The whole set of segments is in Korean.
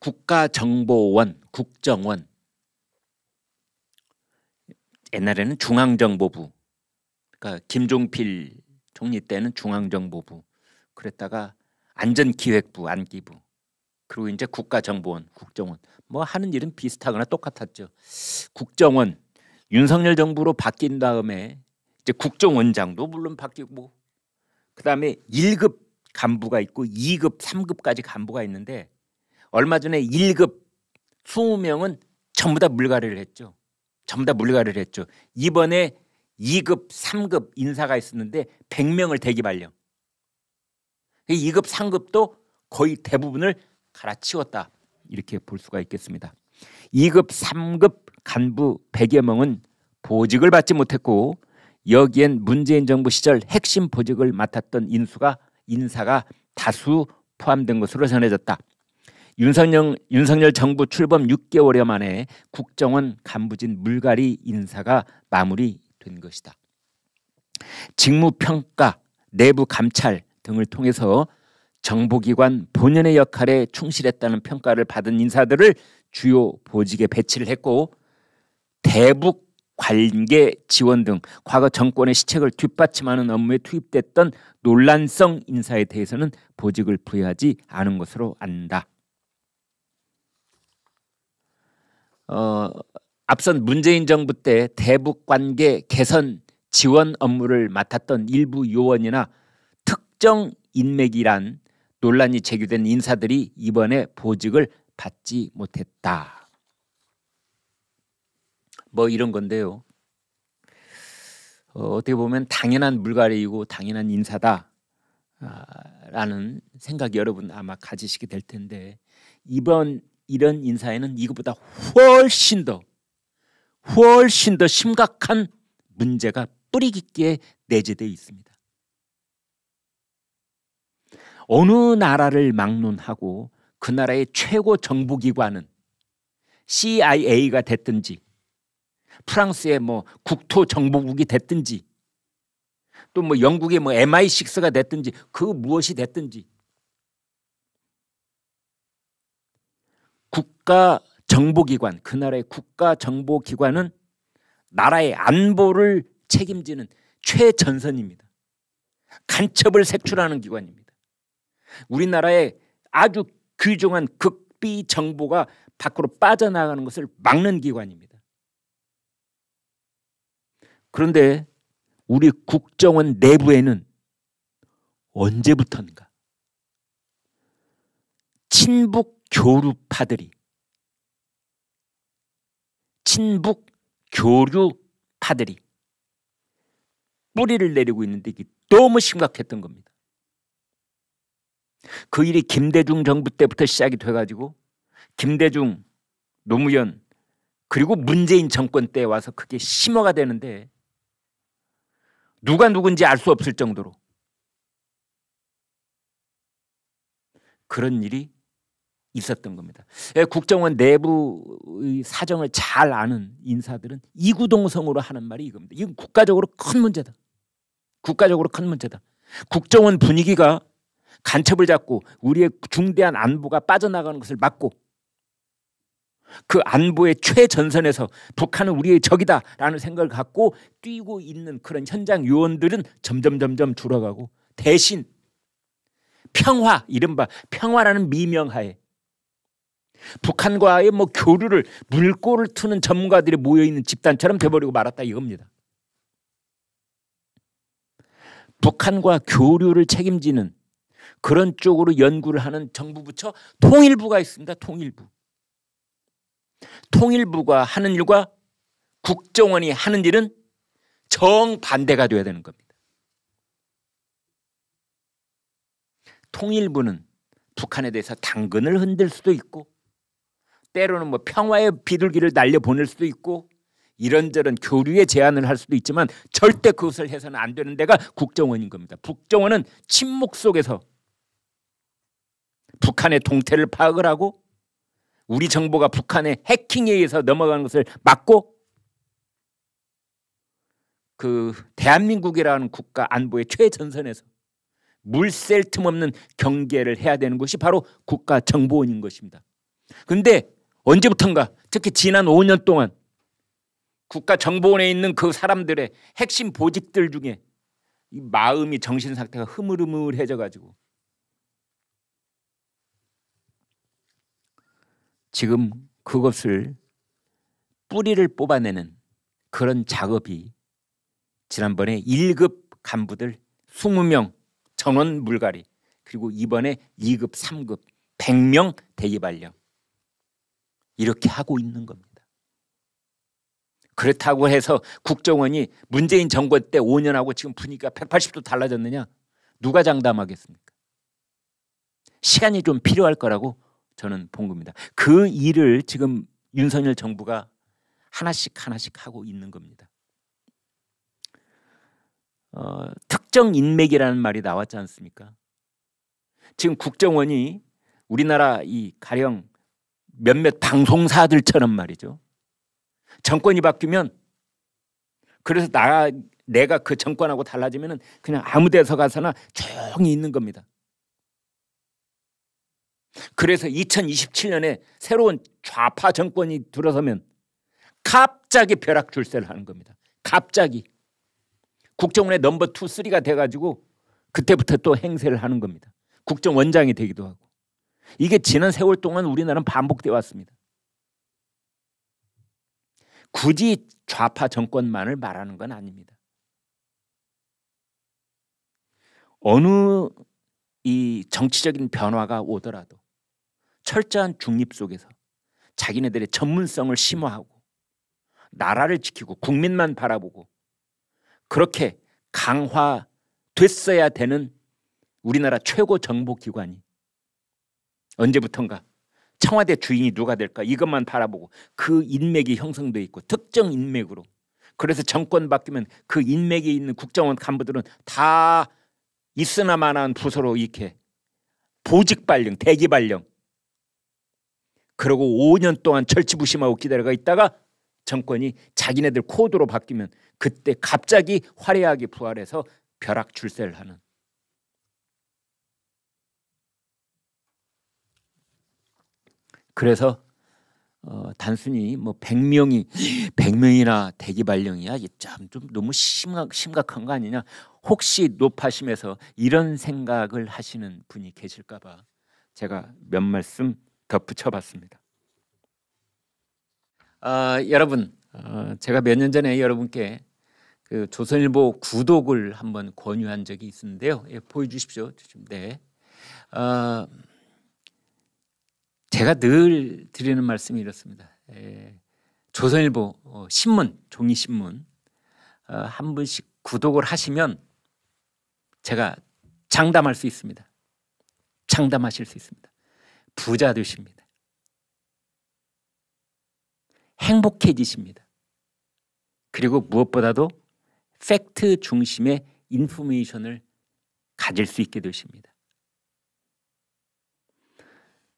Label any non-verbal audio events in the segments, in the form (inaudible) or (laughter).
국가정보원, 국정원 옛날에는 중앙정보부 그러니까 김종필 총리 때는 중앙정보부 그랬다가 안전기획부, 안기부 그리고 이제 국가정보원, 국정원 뭐 하는 일은 비슷하거나 똑같았죠. 국정원 윤석열 정부로 바뀐 다음에 이제 국정원장도 물론 바뀌고 그다음에 1급 간부가 있고 2급, 3급까지 간부가 있는데 얼마 전에 1급 20명은 전부 다 물갈이를 했죠. 전부 다 물갈이를 했죠. 이번에 2급, 3급 인사가 있었는데 100명을 대기 발령. 2급, 3급도 거의 대부분을 갈아치웠다. 이렇게 볼 수가 있겠습니다. 2급, 3급 간부 100여 명은 보직을 받지 못했고 여기엔 문재인 정부 시절 핵심 보직을 맡았던 인수가 인사가 다수 포함된 것으로 전해졌다. 윤석열, 윤석열 정부 출범 6개월여 만에 국정원 간부진 물갈이 인사가 마무리된 것이다. 직무평가, 내부 감찰 등을 통해서 정보기관 본연의 역할에 충실했다는 평가를 받은 인사들을 주요 보직에 배치를 했고 대북 관계 지원 등 과거 정권의 시책을 뒷받침하는 업무에 투입됐던 논란성 인사에 대해서는 보직을 부여하지 않은 것으로 안다. 어, 앞선 문재인 정부 때 대북 관계 개선 지원 업무를 맡았던 일부 요원이나 특정 인맥이란 논란이 제기된 인사들이 이번에 보직을 받지 못했다. 뭐 이런 건데요. 어, 떻게 보면 당연한 물갈이고 당연한 인사다라는 아, 생각 여러분 아마 가지시게 될 텐데 이번 이런 인사에는 이것보다 훨씬 더 훨씬 더 심각한 문제가 뿌리 깊게 내재되어 있습니다. 어느 나라를 막론하고 그 나라의 최고 정보기관은 CIA가 됐든지 프랑스의 뭐 국토정보국이 됐든지 또 뭐 영국의 뭐 MI6가 됐든지 그 무엇이 됐든지 국가 정보기관 그 나라의 국가 정보기관은 나라의 안보를 책임지는 최전선입니다. 간첩을 색출하는 기관입니다. 우리나라의 아주 귀중한 극비 정보가 밖으로 빠져나가는 것을 막는 기관입니다. 그런데 우리 국정원 내부에는 언제부턴가 친북 교류파들이 친북 교류파들이 뿌리를 내리고 있는데 이게 너무 심각했던 겁니다. 그 일이 김대중 정부 때부터 시작이 돼가지고 김대중, 노무현 그리고 문재인 정권 때 와서 그게 심화가 되는데 누가 누군지 알 수 없을 정도로 그런 일이 있었던 겁니다. 예, 국정원 내부의 사정을 잘 아는 인사들은 이구동성으로 하는 말이 이겁니다. 이건 국가적으로 큰 문제다. 국가적으로 큰 문제다. 국정원 분위기가 간첩을 잡고 우리의 중대한 안보가 빠져나가는 것을 막고 그 안보의 최전선에서 북한은 우리의 적이다라는 생각을 갖고 뛰고 있는 그런 현장 요원들은 점점 점점 줄어가고 대신 평화 이른바 평화라는 미명하에 북한과의 뭐 교류를 물꼬를 트는 전문가들이 모여 있는 집단처럼 돼버리고 말았다 이겁니다. 북한과 교류를 책임지는 그런 쪽으로 연구를 하는 정부 부처 통일부가 있습니다. 통일부. 통일부가 하는 일과 국정원이 하는 일은 정반대가 되어야 되는 겁니다. 통일부는 북한에 대해서 당근을 흔들 수도 있고 때로는 뭐 평화의 비둘기를 날려 보낼 수도 있고 이런저런 교류의 제한을 할 수도 있지만 절대 그것을 해서는 안 되는 데가 국정원인 겁니다. 국정원은 침묵 속에서 북한의 동태를 파악을 하고 우리 정보가 북한의 해킹에 의해서 넘어가는 것을 막고 그 대한민국이라는 국가 안보의 최전선에서 물샐 틈 없는 경계를 해야 되는 것이 바로 국가 정보원인 것입니다. 근데 언제부턴가 특히 지난 5년 동안 국가정보원에 있는 그 사람들의 핵심 보직들 중에 이 마음이 정신 상태가 흐물흐물해져 가지고 지금 그것을 뿌리를 뽑아내는 그런 작업이 지난번에 1급 간부들 20명 전원 물갈이 그리고 이번에 2급, 3급 100명 대기 발령 이렇게 하고 있는 겁니다. 그렇다고 해서 국정원이 문재인 정권 때 5년하고 지금 분위기가 180도 달라졌느냐? 누가 장담하겠습니까? 시간이 좀 필요할 거라고 저는 본 겁니다. 그 일을 지금 윤석열 정부가 하나씩 하나씩 하고 있는 겁니다. 어, 특정 인맥이라는 말이 나왔지 않습니까? 지금 국정원이 우리나라 이 가령 몇몇 방송사들처럼 말이죠. 정권이 바뀌면 그래서 나 내가 그 정권하고 달라지면은 그냥 아무 데서 가서나 조용히 있는 겁니다. 그래서 2027년에 새로운 좌파 정권이 들어서면 갑자기 벼락 출세를 하는 겁니다. 갑자기 국정원의 넘버 투 쓰리가 돼가지고 그때부터 또 행세를 하는 겁니다. 국정원장이 되기도 하고. 이게 지난 세월 동안 우리나라는 반복돼 왔습니다. 굳이 좌파 정권만을 말하는 건 아닙니다. 어느 이 정치적인 변화가 오더라도 철저한 중립 속에서 자기네들의 전문성을 심화하고 나라를 지키고 국민만 바라보고 그렇게 강화됐어야 되는 우리나라 최고 정보기관이 언제부턴가 청와대 주인이 누가 될까 이것만 바라보고 그 인맥이 형성돼 있고 특정 인맥으로 그래서 정권 바뀌면 그 인맥이 있는 국정원 간부들은 다 있으나마나한 부서로 이렇게 보직 발령 대기 발령 그러고 5년 동안 절치부심하고 기다려가 있다가 정권이 자기네들 코드로 바뀌면 그때 갑자기 화려하게 부활해서 벼락 출세를 하는 그래서 어, 단순히 뭐 100명이 100명이나 대기 발령이야. 참좀 너무 심각 심각한 거 아니냐. 혹시 높아심에서 이런 생각을 하시는 분이 계실까 봐 제가 몇 말씀 덧붙여 봤습니다. 아, 여러분, 어, 제가 몇 년 전에 여러분께 그 조선일보 구독을 한번 권유한 적이 있는데요. 예, 보여 주십시오. 네. 어, 제가 늘 드리는 말씀이 이렇습니다. 에, 예. 조선일보 어, 신문 종이 신문 어, 한 분씩 구독을 하시면 제가 장담할 수 있습니다. 장담하실 수 있습니다. 부자 되십니다. 행복해지십니다. 그리고 무엇보다도 팩트 중심의 인포메이션을 가질 수 있게 되십니다.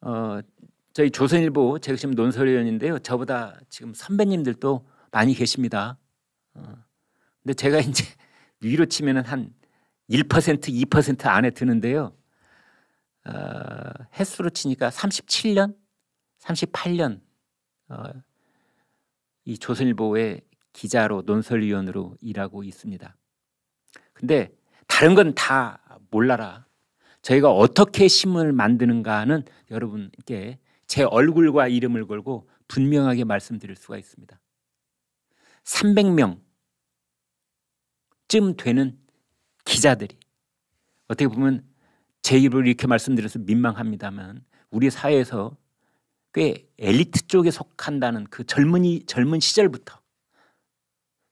어, 저희 조선일보 재심 논설위원인데요. 저보다 지금 선배님들도 많이 계십니다. 어. 근데 제가 (laughs) 이제 위로 치면은 한 1%, 2% 안에 드는데요. 어, 횟수로 치니까 37년, 38년 어, 이 조선일보의 기자로 논설위원으로 일하고 있습니다. 근데 다른 건 다 몰라라. 저희가 어떻게 신문을 만드는가는 여러분께 제 얼굴과 이름을 걸고 분명하게 말씀드릴 수가 있습니다. 300명쯤 되는 기자들이 어떻게 보면 제 입으로 이렇게 말씀드려서 민망합니다만 우리 사회에서 꽤 엘리트 쪽에 속한다는 그 젊은이 젊은 시절부터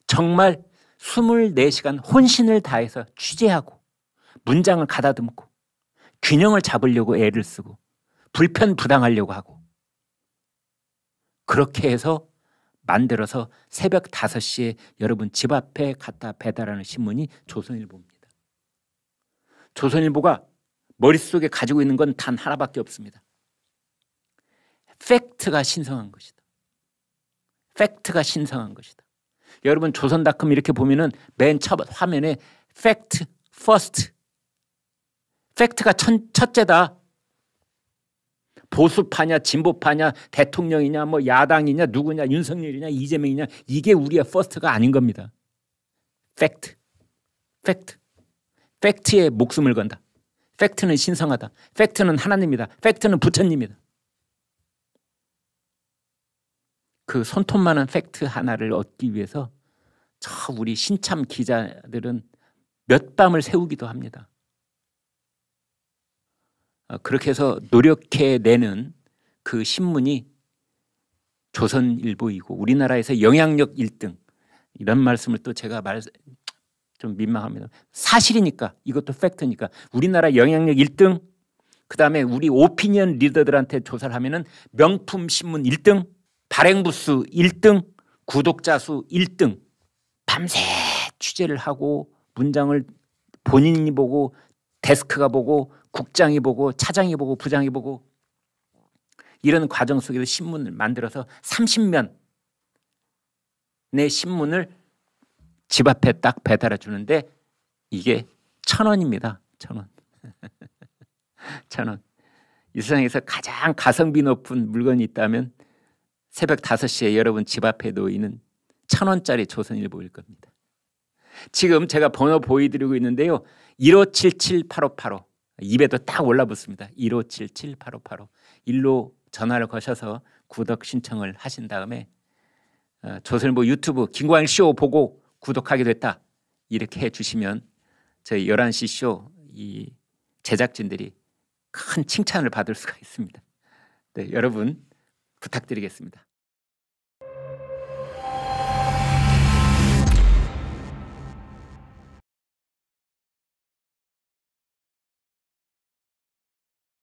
정말 24시간 혼신을 다해서 취재하고 문장을 가다듬고 균형을 잡으려고 애를 쓰고 불편 부당하려고 하고 그렇게 해서 만들어서 새벽 5시에 여러분 집 앞에 갖다 배달하는 신문이 조선일보입니다. 조선일보가 머릿속에 가지고 있는 건 단 하나밖에 없습니다. 팩트가 신성한 것이다. 팩트가 신성한 것이다. 여러분 조선닷컴 이렇게 보면은 맨첫 화면에 팩트, 퍼스트. 팩트가 첫, 첫째다. 보수파냐 진보파냐 대통령이냐 뭐 야당이냐 누구냐 윤석열이냐 이재명이냐 이게 우리의 퍼스트가 아닌 겁니다. 팩트. 팩트. 팩트에 목숨을 건다. 팩트는 신성하다. 팩트는 하나님이다. 팩트는 부처님이다. 그 손톱만한 팩트 하나를 얻기 위해서 저 우리 신참 기자들은 몇 밤을 세우기도 합니다. 아, 그렇게 해서 노력해내는 그 신문이 조선일보이고 우리나라에서 영향력 1등 이런 말씀을 또 제가 말 좀 민망합니다. 사실이니까 이것도 팩트니까 우리나라 영향력 1등 그다음에 우리 오피니언 리더들한테 조사를 하면은 명품 신문 1등, 발행 부수 1등, 구독자 수 1등. 밤새 취재를 하고 문장을 본인이 보고 데스크가 보고 국장이 보고 차장이 보고 부장이 보고 이런 과정 속에서 신문을 만들어서 30면 내 신문을 집 앞에 딱 배달해 주는데 이게 천 원입니다. 천 원. (laughs) 천 원. 이 세상에서 가장 가성비 높은 물건이 있다면 새벽 5시에 여러분 집 앞에 놓이는 천 원짜리 조선일보일 겁니다. 지금 제가 번호 보여드리고 있는데요. 1577-8585 입에도 딱 올라붙습니다. 1577-8585 일로 전화를 거셔서 구독 신청을 하신 다음에 어, 조선일보 유튜브 김광일 쇼 보고 구독하게 됐다 이렇게 해주시면 저희 11시 쇼이 제작진들이 큰 칭찬을 받을 수가 있습니다. 네, 여러분 부탁드리겠습니다.